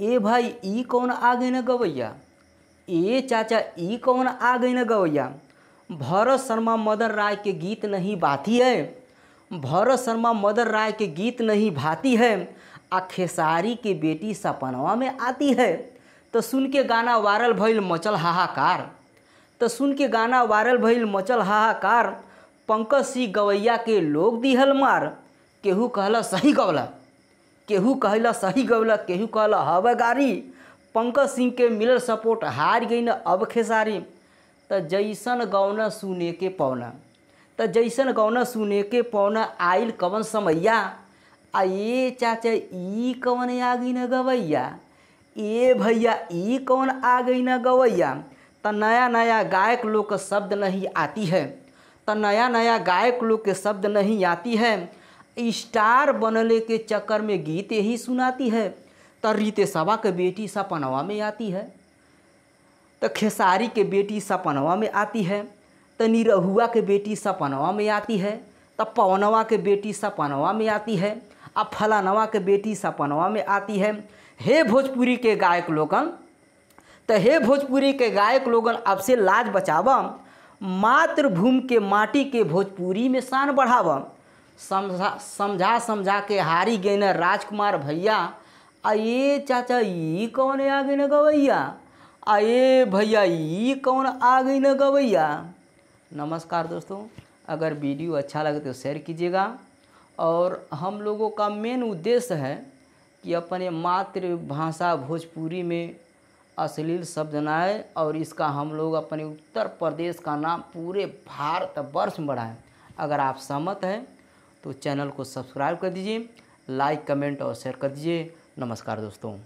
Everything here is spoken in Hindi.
ए भाई ई कौन आ गई न गवैया ए चाचा ई कौन आ गई न गवैया भरत शर्मा मदन राय के गीत नहीं बाती है भरत शर्मा मदन राय के गीत नहीं भाती है आ खेसारी की बेटी सपनवा में आती है तो सुन के गाना वायरल भइल मचल हाहाकार तो सुन के गाना वायरल भइल मचल हाहाकार पंकज सिंह गवैया के लोग दिहल मार केहू कहला सही गवला केहू कहला सही गौला केहू कहला हव गारी पंकज सिंह के मिलल सपोर्ट हार गई न अब खेसारी त जैसन गौना सुने के पौना त जैसन गौना सुने के पौना आइल कवन समैया आ ये चाचा ई कवन आ गई न गवैया ए भैया ई कौन आ गई न गवैया त नया नया गायक लोग शब्द नहीं आती है त नया नया गायक लोग के शब्द नहीं आती है स्टार बनने के चक्कर में गीत यही सुनाती है तो रीते सभा के बेटी सपनवा में आती है तो खेसारी के बेटी सपनवा में आती है तो निरहुआ के बेटी सपनवा में आती है तो पवनवा के बेटी सपनवा में आती है अब फलानवा के बेटी सपनवा में आती है हे भोजपुरी के गायक लोगन तो हे भोजपुरी के गायक लोगन अब से लाज बचाव मातृभूमि के माटी के भोजपुरी में शान बढ़ावा समझा समझा समझा के हारी गए न राजकुमार भैया अये चाचा ये कौन आ गई न गवैया अये भैया ये कौन आ गई न गवैया नमस्कार दोस्तों अगर वीडियो अच्छा लगे तो शेयर कीजिएगा और हम लोगों का मेन उद्देश्य है कि अपने मातृभाषा भोजपुरी में अश्लील शब्द नए आए और इसका हम लोग अपने उत्तर प्रदेश का नाम पूरे भारतवर्ष में बढ़ाएँ अगर आप सहमत हैं तो चैनल को सब्सक्राइब कर दीजिए लाइक कमेंट और शेयर कर दीजिए नमस्कार दोस्तों